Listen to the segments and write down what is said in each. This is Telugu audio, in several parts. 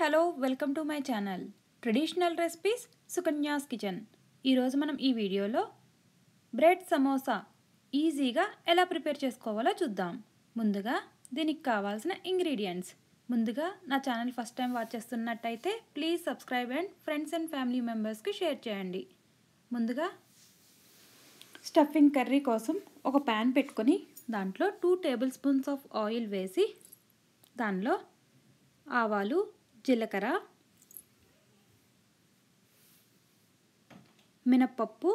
hello welcome to my channel traditional recipes Sukanya's kitchen ఈరోజు మనం ఈ వీడియోలో బ్రెడ్ సమోసా ఈజీగా ఎలా ప్రిపేర్ చేసుకోవాలో చూద్దాం ముందుగా దీనికి కావాల్సిన ఇంగ్రీడియంట్స్ ముందుగా నా ఛానల్ ఫస్ట్ టైం వాచ్ చేస్తున్నట్టయితే please subscribe and friends and family మెంబర్స్కి షేర్ చేయండి ముందుగా స్టఫింగ్ కర్రీ కోసం ఒక ప్యాన్ పెట్టుకొని దాంట్లో two tablespoons of oil వేసి దానిలో ఆవాలు జీలకర్ర మినప్పప్పు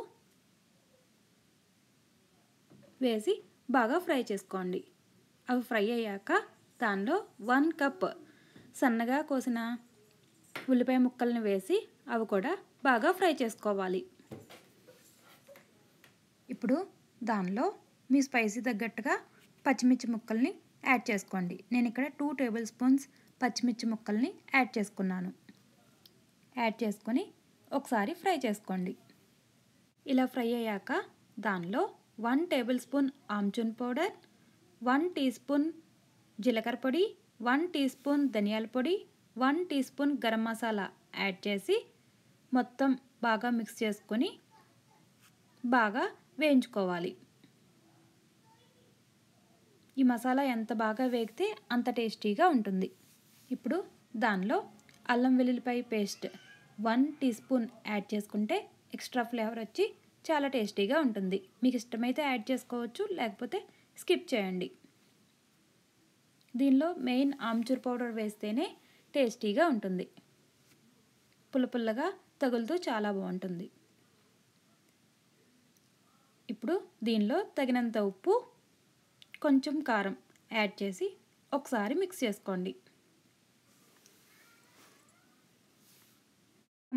వేసి బాగా ఫ్రై చేసుకోండి అవి ఫ్రై అయ్యాక దానిలో వన్ కప్ సన్నగా కోసిన ఉల్లిపాయ ముక్కల్ని వేసి అవి కూడా బాగా ఫ్రై చేసుకోవాలి ఇప్పుడు దానిలో మీ స్పైసీ తగ్గట్టుగా పచ్చిమిర్చి ముక్కల్ని యాడ్ చేసుకోండి నేను ఇక్కడ టూ టేబుల్ స్పూన్స్ పచ్చిమిర్చి ముక్కల్ని యాడ్ చేసుకున్నాను యాడ్ చేసుకొని ఒకసారి ఫ్రై చేసుకోండి ఇలా ఫ్రై అయ్యాక దానిలో one tablespoon amchur powder one teaspoon జీలకర్ర పొడి వన్ టీ స్పూన్ ధనియాల పొడి one teaspoon garam masala add చేసి మొత్తం బాగా మిక్స్ చేసుకొని బాగా వేయించుకోవాలి ఈ మసాలా ఎంత బాగా వేగితే అంత టేస్టీగా ఉంటుంది ఇప్పుడు దానిలో అల్లం వెల్లుల్లిపాయ paste one teaspoon add చేసుకుంటే ఎక్స్ట్రా ఫ్లేవర్ వచ్చి చాలా టేస్టీగా ఉంటుంది మీకు ఇష్టమైతే యాడ్ చేసుకోవచ్చు లేకపోతే స్కిప్ చేయండి దీనిలో మెయిన్ ఆమ్చూర్ పౌడర్ వేస్తేనే టేస్టీగా ఉంటుంది పుల్లపుల్లగా తగులుతూ చాలా బాగుంటుంది ఇప్పుడు దీనిలో తగినంత ఉప్పు కొంచెం కారం యాడ్ చేసి ఒకసారి మిక్స్ చేసుకోండి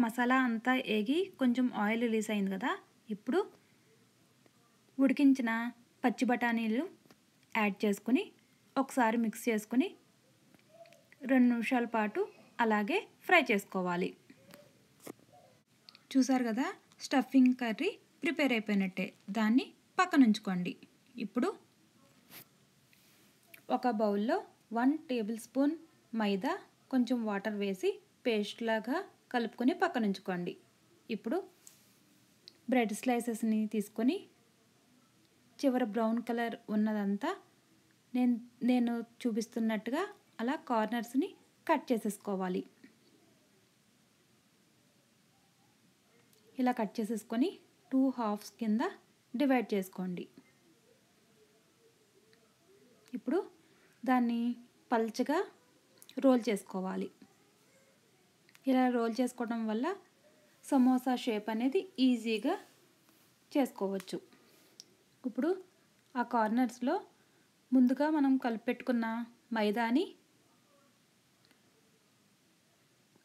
మసాలా అంతా ఏగి కొంచెం ఆయిల్ రిలీజ్ అయింది కదా ఇప్పుడు ఉడికించిన పచ్చి బఠానీలు యాడ్ చేసుకుని ఒకసారి మిక్స్ చేసుకుని రెండు నిమిషాల పాటు అలాగే ఫ్రై చేసుకోవాలి చూసారు కదా స్టఫింగ్ కర్రీ ప్రిపేర్ అయిపోయినట్టే దాన్ని పక్కన ఉంచుకోండి ఇప్పుడు ఒక బౌల్లో వన్ టేబుల్ స్పూన్ మైదా కొంచెం వాటర్ వేసి పేస్ట్ లాగా కలుపుకొని పక్కన ఉంచుకోండి ఇప్పుడు బ్రెడ్ స్లైసెస్ని తీసుకొని చివర బ్రౌన్ కలర్ ఉన్నదంతా నేను నేను చూపిస్తున్నట్టుగా అలా కార్నర్స్ని కట్ చేసేసుకోవాలి ఇలా కట్ చేసేసుకొని టూ హాఫ్స్ కింద డివైడ్ చేసుకోండి ఇప్పుడు దాన్ని పల్చగా రోల్ చేసుకోవాలి ఇలా రోల్ చేసుకోవడం వల్ల సమోసా షేప్ అనేది ఈజీగా చేసుకోవచ్చు ఇప్పుడు ఆ కార్నర్స్లో ముందుగా మనం కలిపెట్టుకున్న మైదాని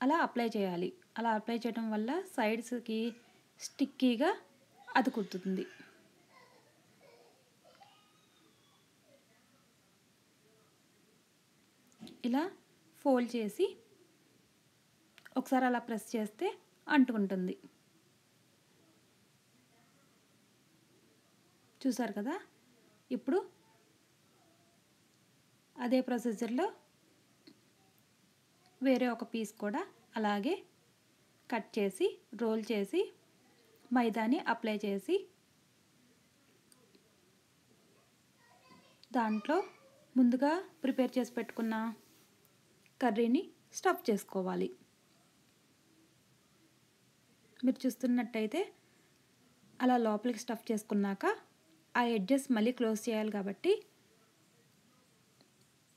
అలా అప్లై చేయాలి అలా అప్లై చేయడం వల్ల సైడ్స్కి స్టిక్కీగా కుర్తుంది ఇలా ఫోల్డ్ చేసి ఒకసారి అలా ప్రెస్ చేస్తే అంటుకుంటుంది చూసారు కదా ఇప్పుడు అదే ప్రొసీజర్లో వేరే ఒక పీస్ కూడా అలాగే కట్ చేసి రోల్ చేసి మైదాని అప్లై చేసి దాంట్లో ముందుగా ప్రిపేర్ చేసి పెట్టుకున్న కర్రీని స్టఫ్ చేసుకోవాలి మీరు చూస్తున్నట్టయితే అలా లోపలికి స్టఫ్ చేసుకున్నాక ఆ ఎడ్జెస్ మళ్ళీ క్లోజ్ చేయాలి కాబట్టి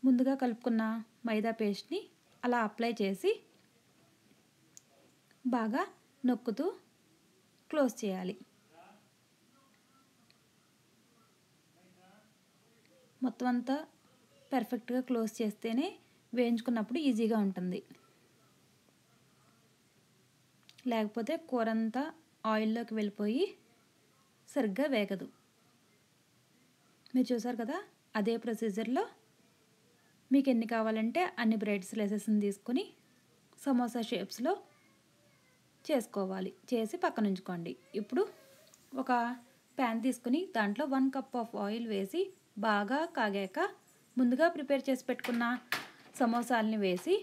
ముందుగా కలుపుకున్న మైదా పేస్ట్ని అలా అప్లై చేసి బాగా నొక్కుతూ క్లోజ్ చేయాలి మొత్తం అంతా పర్ఫెక్ట్గా క్లోజ్ చేస్తేనే వేయించుకున్నప్పుడు ఈజీగా ఉంటుంది లేకపోతే కూర అంతా ఆయిల్లోకి వెళ్ళిపోయి సరిగ్గా వేగదు మీరు చూసారు కదా అదే ప్రొసీజర్లో మీకు ఎన్ని కావాలంటే అన్ని బ్రెడ్ స్లైసెస్ని తీసుకొని సమోసా షేప్స్లో చేసుకోవాలి చేసి పక్కన ఉంచుకోండి ఇప్పుడు ఒక ప్యాన్ తీసుకుని దాంట్లో వన్ కప్ ఆఫ్ ఆయిల్ వేసి బాగా కాగాక ముందుగా ప్రిపేర్ చేసి పెట్టుకున్న సమోసాలని వేసి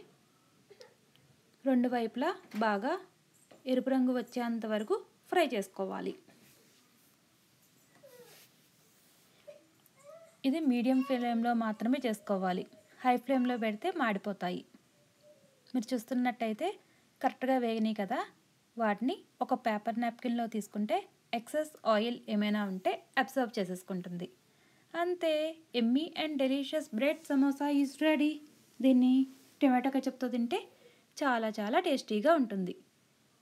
రెండు వైపులా బాగా ఎరుపు రంగు వచ్చేంత వరకు ఫ్రై చేసుకోవాలి ఇది మీడియం ఫ్లేమ్లో మాత్రమే చేసుకోవాలి హై ఫ్లేమ్లో పెడితే మాడిపోతాయి మీరు చూస్తున్నట్టయితే కరెక్ట్గా వేగినాయి కదా వాటిని ఒక పేపర్ నాప్కిన్లో తీసుకుంటే ఎక్సెస్ ఆయిల్ ఏమైనా ఉంటే అబ్జర్వ్ చేసేసుకుంటుంది అంతే yummy and delicious bread samosa is ready దీన్ని టొమాటో కచప్తో తింటే చాలా చాలా టేస్టీగా ఉంటుంది